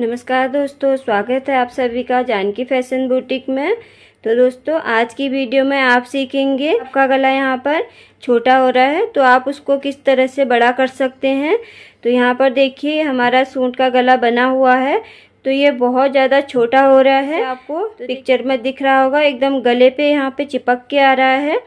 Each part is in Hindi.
नमस्कार दोस्तों स्वागत है आप सभी का जानकी फैशन बुटीक में तो दोस्तों आज की वीडियो में आप सीखेंगे आपका गला यहाँ पर छोटा हो रहा है तो आप उसको किस तरह से बड़ा कर सकते हैं तो यहाँ पर देखिए हमारा सूट का गला बना हुआ है तो ये बहुत ज़्यादा छोटा हो रहा है तो आपको तो पिक्चर में दिख रहा होगा एकदम गले पे यहाँ पे चिपक के आ रहा है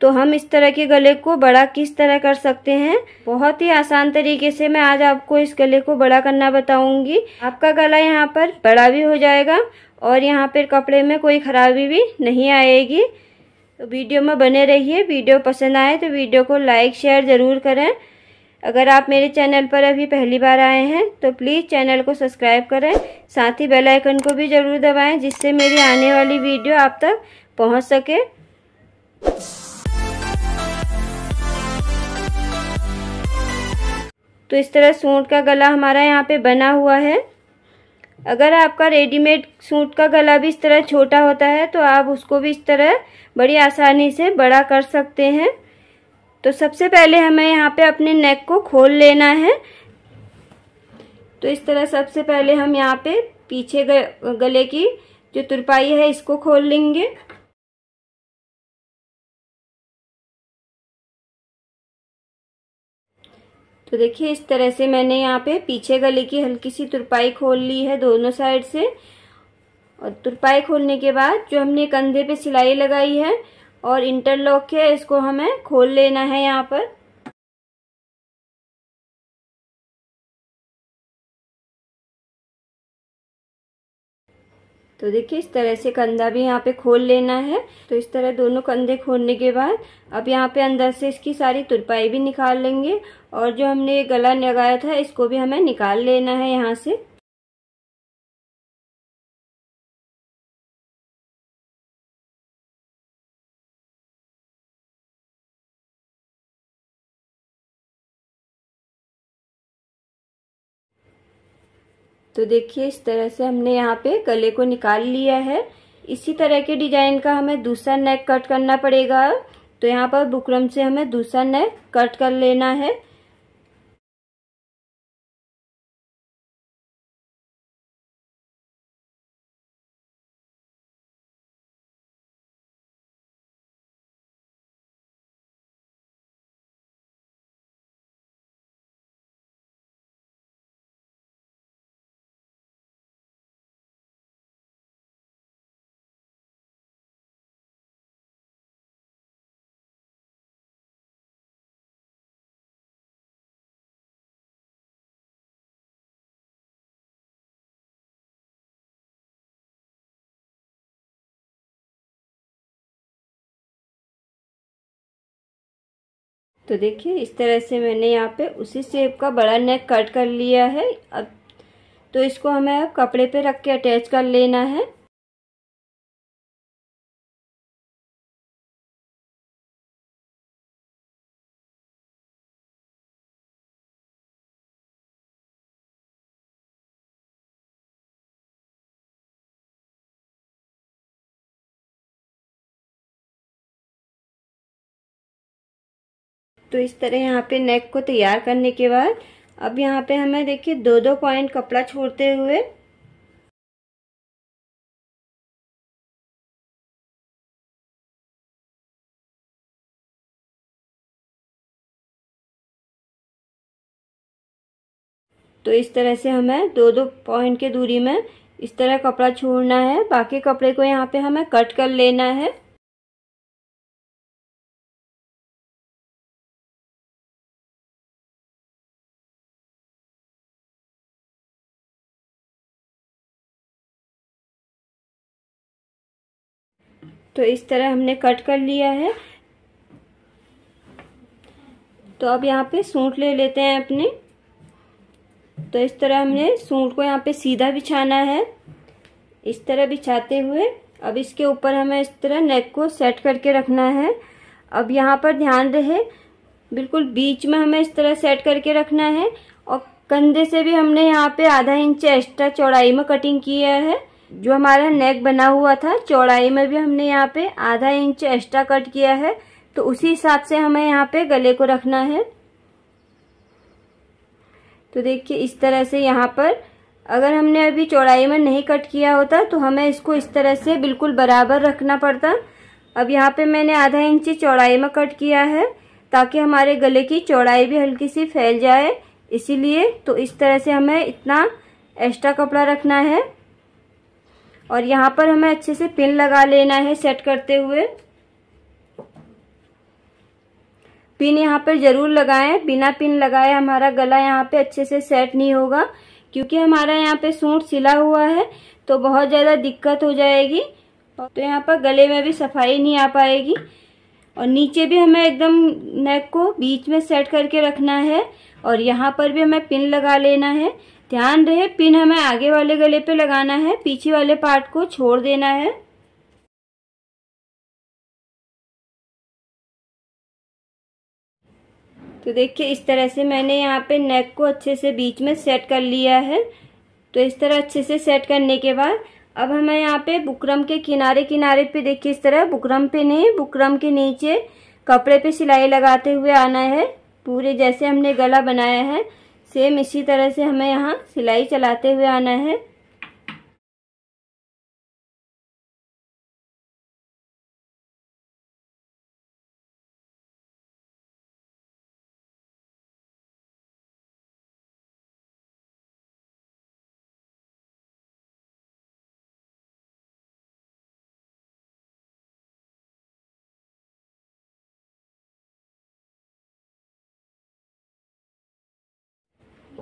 तो हम इस तरह के गले को बड़ा किस तरह कर सकते हैं बहुत ही आसान तरीके से मैं आज आपको इस गले को बड़ा करना बताऊंगी आपका गला यहाँ पर बड़ा भी हो जाएगा और यहाँ पर कपड़े में कोई खराबी भी नहीं आएगी तो वीडियो में बने रहिए वीडियो पसंद आए तो वीडियो को लाइक शेयर ज़रूर करें अगर आप मेरे चैनल पर अभी पहली बार आए हैं तो प्लीज़ चैनल को सब्सक्राइब करें साथ ही बेल आइकन को भी ज़रूर दबाएं जिससे मेरी आने वाली वीडियो आप तक पहुंच सके तो इस तरह सूट का गला हमारा यहाँ पे बना हुआ है अगर आपका रेडीमेड सूट का गला भी इस तरह छोटा होता है तो आप उसको भी इस तरह बड़ी आसानी से बड़ा कर सकते हैं तो सबसे पहले हमें यहाँ पे अपने नेक को खोल लेना है तो इस तरह सबसे पहले हम यहाँ पे पीछे गले की जो तुरपाई है इसको खोल लेंगे तो देखिए इस तरह से मैंने यहाँ पे पीछे गले की हल्की सी तुरपाई खोल ली है दोनों साइड से और तुरपाई खोलने के बाद जो हमने कंधे पे सिलाई लगाई है और इंटरलॉक है इसको हमें खोल लेना है यहाँ पर तो देखिए इस तरह से कंधा भी यहाँ पे खोल लेना है तो इस तरह दोनों कंधे खोलने के बाद अब यहाँ पे अंदर से इसकी सारी तुरपाई भी निकाल लेंगे और जो हमने ये गला लगाया था इसको भी हमें निकाल लेना है यहाँ से तो देखिए इस तरह से हमने यहाँ पे गले को निकाल लिया है इसी तरह के डिजाइन का हमें दूसरा नेक कट करना पड़ेगा तो यहाँ पर बुकरम से हमें दूसरा नेक कट कर लेना है तो देखिए इस तरह से मैंने यहाँ पे उसी सेप का बड़ा नेक कट कर लिया है अब तो इसको हमें अब कपड़े पे रख के अटैच कर लेना है तो इस तरह यहाँ पे नेक को तैयार करने के बाद अब यहाँ पे हमें देखिए दो दो पॉइंट कपड़ा छोड़ते हुए तो इस तरह से हमें दो दो पॉइंट के दूरी में इस तरह कपड़ा छोड़ना है बाकी कपड़े को यहाँ पे हमें कट कर लेना है तो इस तरह हमने कट कर लिया है तो अब यहाँ पे सूट ले लेते हैं अपने तो इस तरह हमने सूट को यहाँ पे सीधा बिछाना है इस तरह बिछाते हुए अब इसके ऊपर हमें इस तरह नेक को सेट करके रखना है अब यहाँ पर ध्यान रहे बिल्कुल बीच में हमें इस तरह सेट करके रखना है और कंधे से भी हमने यहाँ पे आधा इंच एक्स्ट्रा चौड़ाई में कटिंग किया है जो हमारा नेक बना हुआ था चौड़ाई में भी हमने यहाँ पे आधा इंच एक्स्ट्रा कट किया है तो उसी हिसाब से हमें यहाँ पे गले को रखना है तो देखिए इस तरह से यहाँ पर अगर हमने अभी चौड़ाई में नहीं कट किया होता तो हमें इसको इस तरह से बिल्कुल बराबर रखना पड़ता अब यहाँ पे मैंने आधा इंच चौड़ाई में कट किया है ताकि हमारे गले की चौड़ाई भी हल्की सी फैल जाए इसीलिए तो इस तरह से हमें इतना एक्स्ट्रा कपड़ा रखना है और यहाँ पर हमें अच्छे से पिन लगा लेना है सेट करते हुए पिन यहाँ पर जरूर लगाएं बिना पिन लगाए हमारा गला यहाँ पे अच्छे से सेट नहीं होगा क्योंकि हमारा यहाँ पे सूट सिला हुआ है तो बहुत ज़्यादा दिक्कत हो जाएगी तो यहाँ पर गले में भी सफाई नहीं आ पाएगी और नीचे भी हमें एकदम नेक को बीच में सेट करके रखना है और यहाँ पर भी हमें पिन लगा लेना है ध्यान रहे पिन हमें आगे वाले गले पे लगाना है पीछे वाले पार्ट को छोड़ देना है तो देखिए इस तरह से मैंने यहाँ पे नेक को अच्छे से बीच में सेट कर लिया है तो इस तरह अच्छे से सेट करने के बाद अब हमें यहाँ पे बुकरम के किनारे किनारे पे देखिए इस तरह बुकरम पे नहीं बुकरम के नीचे कपड़े पे सिलाई लगाते हुए आना है पूरे जैसे हमने गला बनाया है सेम इसी तरह से हमें यहाँ सिलाई चलाते हुए आना है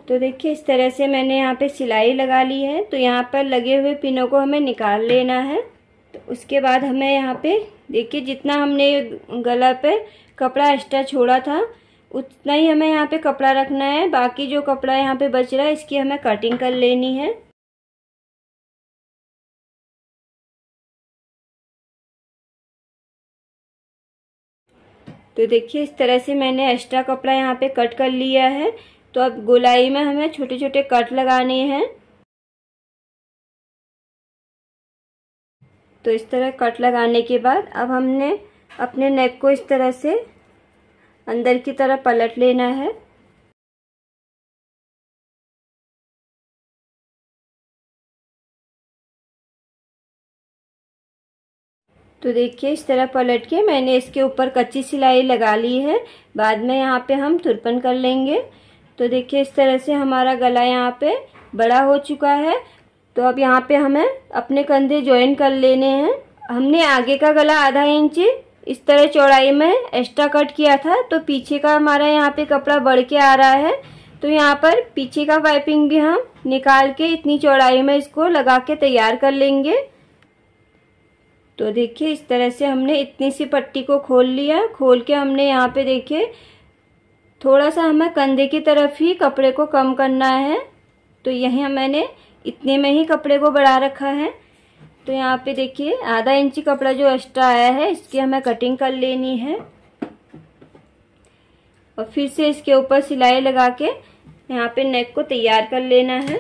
तो देखिए इस तरह से मैंने यहाँ पे सिलाई लगा ली है तो यहाँ पर लगे हुए पिनों को हमें निकाल लेना है तो उसके बाद हमें यहाँ पे देखिए जितना हमने गला पे कपड़ा एक्स्ट्रा छोड़ा था उतना ही हमें यहाँ पे कपड़ा रखना है बाकी जो कपड़ा यहाँ पे बच रहा है इसकी हमें कटिंग कर लेनी है तो देखिए इस तरह से मैंने एक्स्ट्रा कपड़ा यहाँ पे कट कर लिया है तो अब गोलाई में हमें छोटे छोटे कट लगाने हैं तो इस तरह कट लगाने के बाद अब हमने अपने नेक को इस तरह से अंदर की तरह पलट लेना है तो देखिए इस तरह पलट के मैंने इसके ऊपर कच्ची सिलाई लगा ली है बाद में यहाँ पे हम तुरपन कर लेंगे तो देखिए इस तरह से हमारा गला यहाँ पे बड़ा हो चुका है तो अब यहाँ पे हमें अपने कंधे ज्वाइन कर लेने हैं हमने आगे का गला आधा इंच इस तरह चौड़ाई में एक्स्ट्रा कट किया था तो पीछे का हमारा यहाँ पे कपड़ा बढ़ के आ रहा है तो यहाँ पर पीछे का पाइपिंग भी हम निकाल के इतनी चौड़ाई में इसको लगा के तैयार कर लेंगे तो देखिए इस तरह से हमने इतनी सी पट्टी को खोल लिया खोल के हमने यहाँ पे देखिए थोड़ा सा हमें कंधे की तरफ ही कपड़े को कम करना है तो यही मैंने इतने में ही कपड़े को बढ़ा रखा है तो यहाँ पे देखिए आधा इंची कपड़ा जो एक्स्ट्रा आया है इसकी हमें कटिंग कर लेनी है और फिर से इसके ऊपर सिलाई लगा के यहाँ पे नेक को तैयार कर लेना है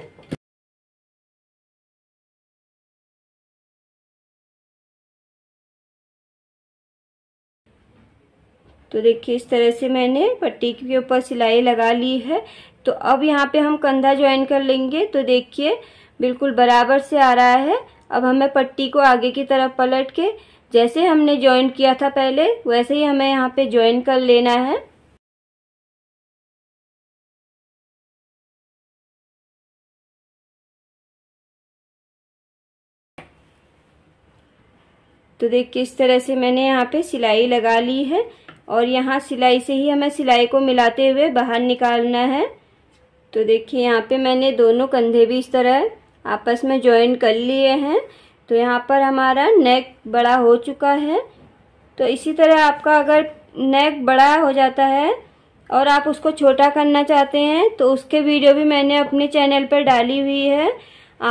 तो देखिए इस तरह से मैंने पट्टी के ऊपर सिलाई लगा ली है तो अब यहाँ पे हम कंधा ज्वाइन कर लेंगे तो देखिए बिल्कुल बराबर से आ रहा है अब हमें पट्टी को आगे की तरफ पलट के जैसे हमने ज्वाइन किया था पहले वैसे ही हमें यहाँ पे ज्वाइन कर लेना है तो देखिए इस तरह से मैंने यहाँ पे सिलाई लगा ली है और यहाँ सिलाई से ही हमें सिलाई को मिलाते हुए बाहर निकालना है तो देखिए यहाँ पे मैंने दोनों कंधे भी इस तरह आपस में ज्वाइन कर लिए हैं तो यहाँ पर हमारा नेक बड़ा हो चुका है तो इसी तरह आपका अगर नेक बड़ा हो जाता है और आप उसको छोटा करना चाहते हैं तो उसके वीडियो भी मैंने अपने चैनल पर डाली हुई है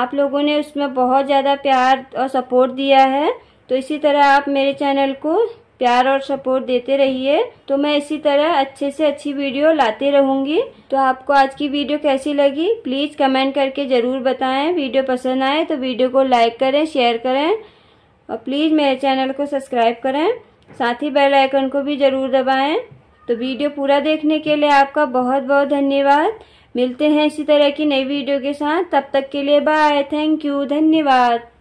आप लोगों ने उसमें बहुत ज़्यादा प्यार और सपोर्ट दिया है तो इसी तरह आप मेरे चैनल को प्यार और सपोर्ट देते रहिए तो मैं इसी तरह अच्छे से अच्छी वीडियो लाते रहूंगी तो आपको आज की वीडियो कैसी लगी प्लीज़ कमेंट करके ज़रूर बताएं वीडियो पसंद आए तो वीडियो को लाइक करें शेयर करें और प्लीज़ मेरे चैनल को सब्सक्राइब करें साथ ही बेल आइकन को भी ज़रूर दबाएं तो वीडियो पूरा देखने के लिए आपका बहुत बहुत धन्यवाद मिलते हैं इसी तरह की नई वीडियो के साथ तब तक के लिए बाय थैंक यू धन्यवाद